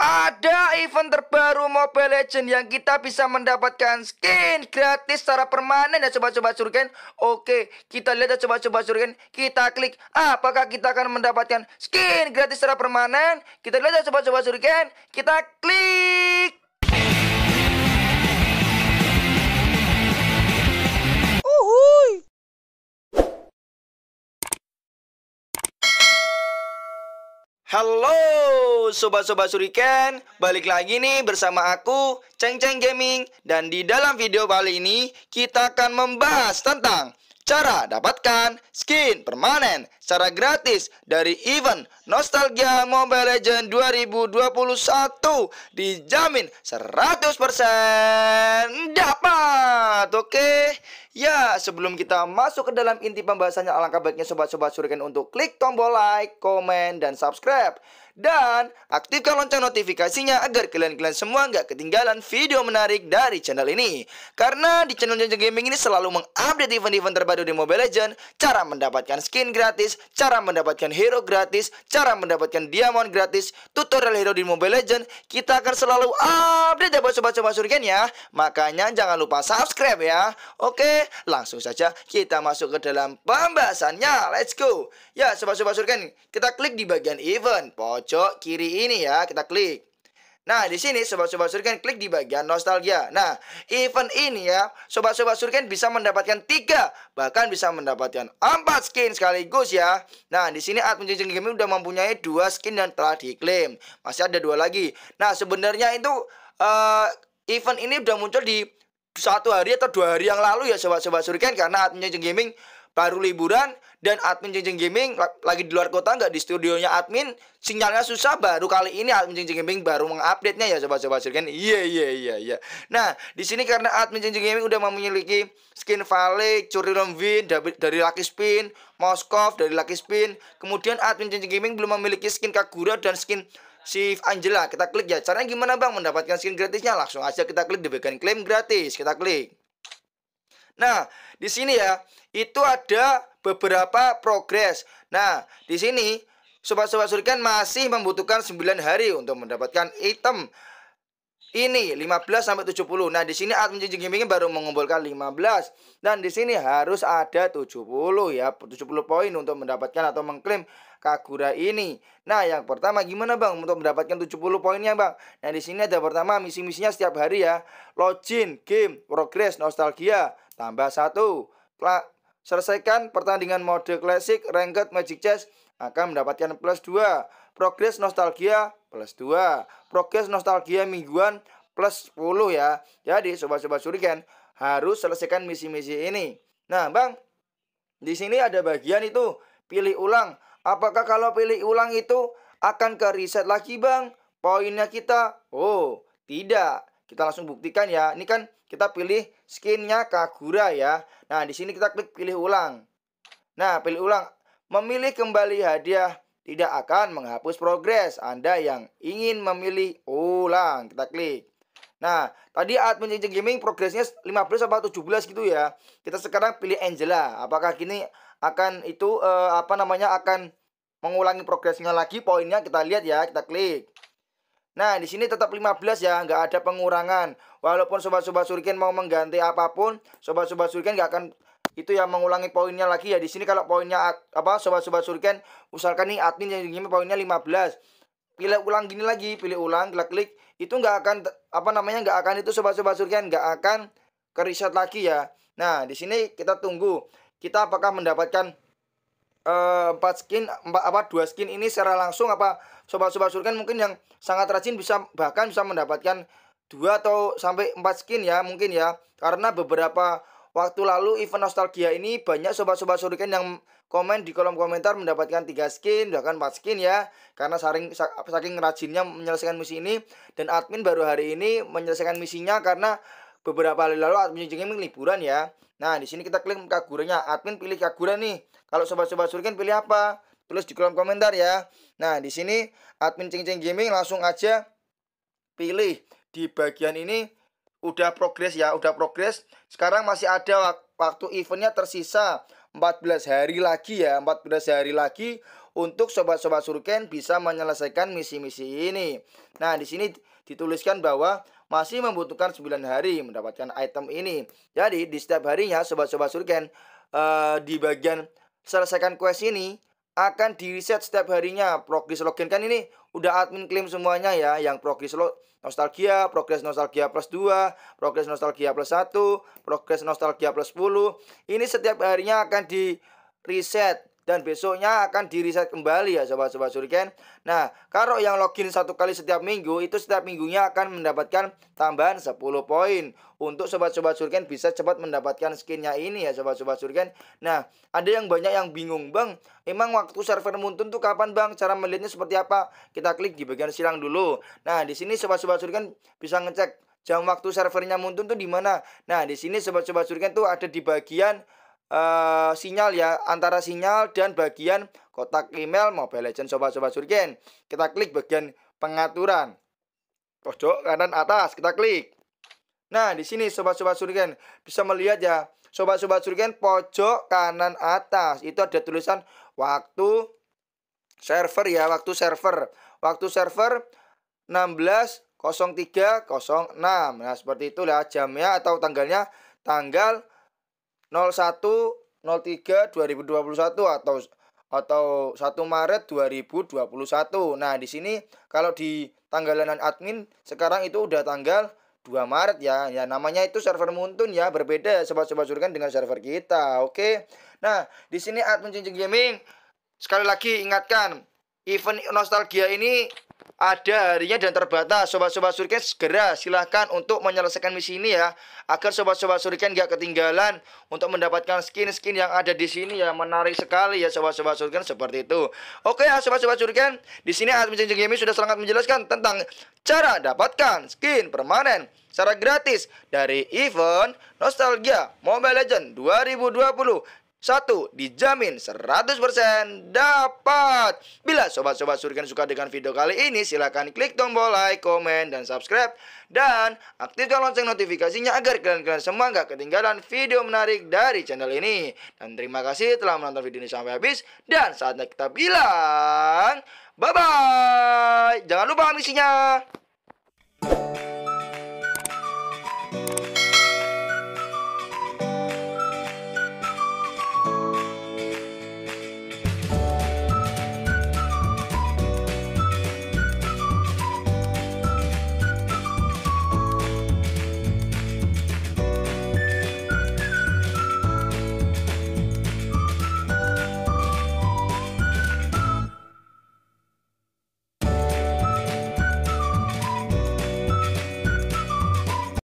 Ada event terbaru Mobile Legend yang kita bisa mendapatkan skin gratis secara permanen ya coba-coba surgen. Oke, kita lihat ya coba-coba surgen. Kita klik apakah kita akan mendapatkan skin gratis secara permanen. Kita lihat ya coba-coba surgen. Kita klik. Halo sobat-sobat Suriken, balik lagi nih bersama aku Ceng Ceng Gaming dan di dalam video kali ini kita akan membahas tentang Cara dapatkan skin permanen secara gratis dari event Nostalgia Mobile Legends 2021 dijamin 100% dapat. Oke. Ya, sebelum kita masuk ke dalam inti pembahasannya alangkah baiknya sobat-sobat suruhkan untuk klik tombol like, komen dan subscribe dan aktifkan lonceng notifikasinya agar kalian-kalian semua nggak ketinggalan video menarik dari channel ini. Karena di channel Jojo Gaming ini selalu mengupdate event-event terbaru di Mobile Legends, cara mendapatkan skin gratis, cara mendapatkan hero gratis, cara mendapatkan diamond gratis, tutorial hero di Mobile Legends, kita akan selalu update ya buat sobat-sobat surgen ya. Makanya jangan lupa subscribe ya. Oke, langsung saja kita masuk ke dalam pembahasannya. Let's go. Ya, sobat-sobat surgen, kita klik di bagian event pojok kiri ini ya, kita klik. Nah, di sini sobat-sobat surken klik di bagian nostalgia. Nah, event ini ya, sobat-sobat surken bisa mendapatkan tiga bahkan bisa mendapatkan empat skin sekaligus ya. Nah, di sini admin Jinjing Gaming udah mempunyai dua skin yang telah diklaim. Masih ada dua lagi. Nah, sebenarnya itu uh, event ini udah muncul di satu hari atau dua hari yang lalu ya sobat-sobat surken karena admin Jeng Gaming baru liburan dan admin Jeng Jeng Gaming lagi di luar kota nggak di studionya admin sinyalnya susah baru kali ini admin Jeng Gaming baru mengupdate nya ya coba-coba sih kan iya iya iya iya nah di sini karena admin Jeng Gaming udah memiliki skin Vale, curi Win dari Lucky Spin, Moskov dari Lucky Spin, kemudian admin Jeng Gaming belum memiliki skin Kagura dan skin si Angela kita klik ya caranya gimana bang mendapatkan skin gratisnya langsung aja kita klik di bagian klaim gratis kita klik Nah, di sini ya, itu ada beberapa progres. Nah, di sini sobat-sobat surikan masih membutuhkan 9 hari untuk mendapatkan item ini 15 sampai 70. Nah, di sini admin Jinjing Gaming baru mengumpulkan 15 dan di sini harus ada 70 ya, 70 poin untuk mendapatkan atau mengklaim Kagura ini. Nah, yang pertama gimana Bang untuk mendapatkan 70 poinnya, Bang? Nah, di sini ada pertama misi-misinya setiap hari ya. Login, game, progress, nostalgia, tambah satu Selesaikan pertandingan mode klasik Ranked Magic Chess akan mendapatkan plus dua Progres nostalgia plus dua Progres nostalgia mingguan plus sepuluh ya. Jadi sobat-sobat suriken harus selesaikan misi-misi ini. Nah, Bang, di sini ada bagian itu pilih ulang. Apakah kalau pilih ulang itu akan ke reset lagi, Bang? Poinnya kita? Oh, tidak. Kita langsung buktikan ya. Ini kan kita pilih skinnya Kagura ya. Nah, di sini kita klik pilih ulang. Nah, pilih ulang. Memilih kembali hadiah tidak akan menghapus progres Anda yang ingin memilih ulang. Kita klik. Nah, tadi admin Cincin Gaming progresnya 15 atau 17 gitu ya. Kita sekarang pilih Angela. Apakah kini akan itu eh, apa namanya akan mengulangi progresnya lagi poinnya kita lihat ya, kita klik. Nah, di sini tetap 15 ya, nggak ada pengurangan. Walaupun sobat-sobat surikin mau mengganti apapun, sobat-sobat surikin nggak akan itu yang mengulangi poinnya lagi ya. Di sini kalau poinnya apa sobat-sobat surikin usahakan nih admin yang ingin poinnya 15. Pilih ulang gini lagi, pilih ulang, klik-klik, itu nggak akan apa namanya nggak akan itu sobat-sobat surikin nggak akan ke lagi ya. Nah, di sini kita tunggu kita apakah mendapatkan eh, empat uh, skin empat apa dua skin ini secara langsung apa sobat-sobat surken mungkin yang sangat rajin bisa bahkan bisa mendapatkan dua atau sampai empat skin ya mungkin ya karena beberapa waktu lalu event nostalgia ini banyak sobat-sobat surken yang komen di kolom komentar mendapatkan tiga skin bahkan empat skin ya karena saring saking rajinnya menyelesaikan misi ini dan admin baru hari ini menyelesaikan misinya karena beberapa hari lalu admin gaming liburan ya nah di sini kita klik kagurnya admin pilih kagura nih kalau sobat-sobat surken pilih apa tulis di kolom komentar ya. Nah, di sini admin cincin Gaming langsung aja pilih di bagian ini udah progres ya, udah progres. Sekarang masih ada waktu eventnya tersisa 14 hari lagi ya, 14 hari lagi untuk sobat-sobat surken bisa menyelesaikan misi-misi ini. Nah, di sini dituliskan bahwa masih membutuhkan 9 hari mendapatkan item ini. Jadi, di setiap harinya sobat-sobat surken uh, eh, di bagian selesaikan quest ini akan di reset setiap harinya progress login kan ini udah admin klaim semuanya ya yang progress lo nostalgia progress nostalgia plus 2 progress nostalgia plus 1 progress nostalgia plus 10 ini setiap harinya akan di reset dan besoknya akan di reset kembali ya sobat-sobat Shuriken. Nah, kalau yang login satu kali setiap minggu itu setiap minggunya akan mendapatkan tambahan 10 poin. Untuk sobat-sobat Shuriken bisa cepat mendapatkan skinnya ini ya sobat-sobat Shuriken. Nah, ada yang banyak yang bingung, Bang. Emang waktu server Muntun tuh kapan, Bang? Cara melihatnya seperti apa? Kita klik di bagian silang dulu. Nah, di sini sobat-sobat Shuriken bisa ngecek jam waktu servernya Muntun tuh di mana. Nah, di sini sobat-sobat Shuriken tuh ada di bagian uh, sinyal ya antara sinyal dan bagian kotak email Mobile Legends sobat-sobat Surgen. Kita klik bagian pengaturan. Pojok kanan atas kita klik. Nah, di sini sobat-sobat Surgen bisa melihat ya, sobat-sobat Surgen pojok kanan atas itu ada tulisan waktu server ya, waktu server. Waktu server 16.03.06. Nah, seperti itulah jamnya atau tanggalnya tanggal 01 03 2021 atau atau 1 Maret 2021. Nah, di sini kalau di tanggalan admin sekarang itu udah tanggal 2 Maret ya. Ya namanya itu server Muntun ya, berbeda sobat-sobat surkan dengan server kita. Oke. Nah, di sini admin Cincin Gaming sekali lagi ingatkan event nostalgia ini ada harinya dan terbatas sobat-sobat suriken segera silahkan untuk menyelesaikan misi ini ya agar sobat-sobat suriken gak ketinggalan untuk mendapatkan skin-skin yang ada di sini ya menarik sekali ya sobat-sobat suriken seperti itu oke ya sobat-sobat suriken di sini admin Cincin Gaming sudah sangat menjelaskan tentang cara dapatkan skin permanen secara gratis dari event Nostalgia Mobile Legend 2020 satu, dijamin 100% dapat. Bila sobat-sobat surga suka dengan video kali ini, silahkan klik tombol like, komen, dan subscribe. Dan aktifkan lonceng notifikasinya agar kalian-kalian semua nggak ketinggalan video menarik dari channel ini. Dan terima kasih telah menonton video ini sampai habis. Dan saatnya kita bilang, bye-bye. Jangan lupa misinya.